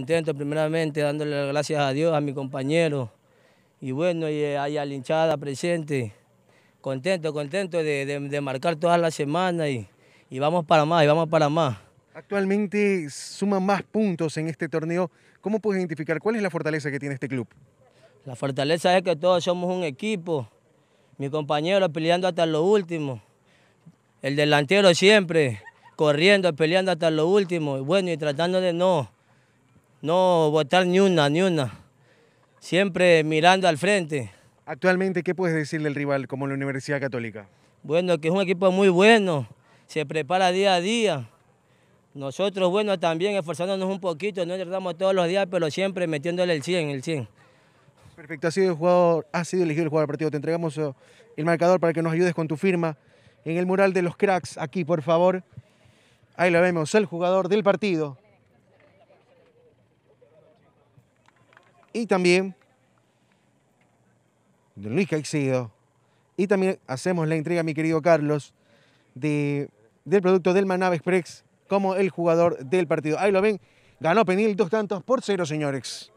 Contento primeramente, dándole las gracias a Dios, a mi compañero, y bueno, y eh, a la hinchada presente. Contento, contento de, marcar todas la semana y, y vamos para más, y vamos para más. Actualmente suman más puntos en este torneo. ¿Cómo puedes identificar cuál es la fortaleza que tiene este club? La fortaleza es que todos somos un equipo. Mi compañero peleando hasta lo último. El delantero siempre corriendo, peleando hasta lo último. Y bueno, y tratando de no, no votar ni una, ni una. Siempre mirando al frente. Actualmente, ¿qué puedes decirle al rival como la Universidad Católica? Bueno, que es un equipo muy bueno, se prepara día a día. Nosotros, bueno, también esforzándonos un poquito, no tardamos todos los días, pero siempre metiéndole el 100, el 100. Perfecto, ha sido, el jugador, ha sido elegido el jugador del partido. Te entregamos eh, el marcador para que nos ayudes con tu firma en el mural de los cracks, aquí, por favor. Ahí lo vemos, el jugador del partido. y también Don Luis Caicedo. Y también hacemos la entrega, mi querido Carlos, de, del producto del Manave Express como el jugador del partido. Ahí lo ven, ganó Penil dos tantos por cero, señores.